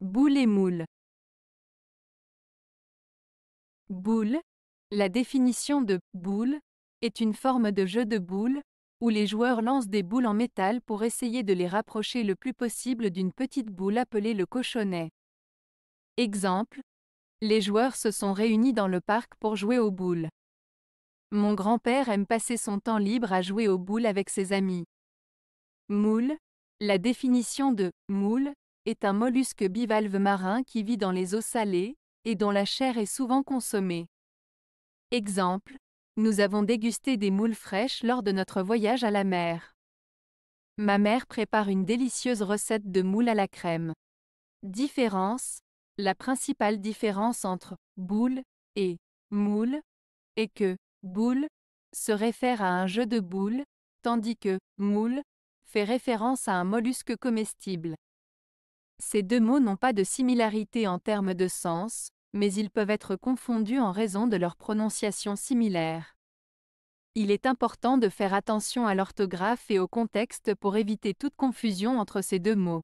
Boule et moule. Boule, la définition de boule est une forme de jeu de boules où les joueurs lancent des boules en métal pour essayer de les rapprocher le plus possible d'une petite boule appelée le cochonnet. Exemple Les joueurs se sont réunis dans le parc pour jouer aux boules. Mon grand-père aime passer son temps libre à jouer aux boules avec ses amis. Moule, la définition de moule est un mollusque bivalve marin qui vit dans les eaux salées, et dont la chair est souvent consommée. Exemple, nous avons dégusté des moules fraîches lors de notre voyage à la mer. Ma mère prépare une délicieuse recette de moules à la crème. Différence La principale différence entre boule et moule est que boule se réfère à un jeu de boules, tandis que moule fait référence à un mollusque comestible. Ces deux mots n'ont pas de similarité en termes de sens, mais ils peuvent être confondus en raison de leur prononciation similaire. Il est important de faire attention à l'orthographe et au contexte pour éviter toute confusion entre ces deux mots.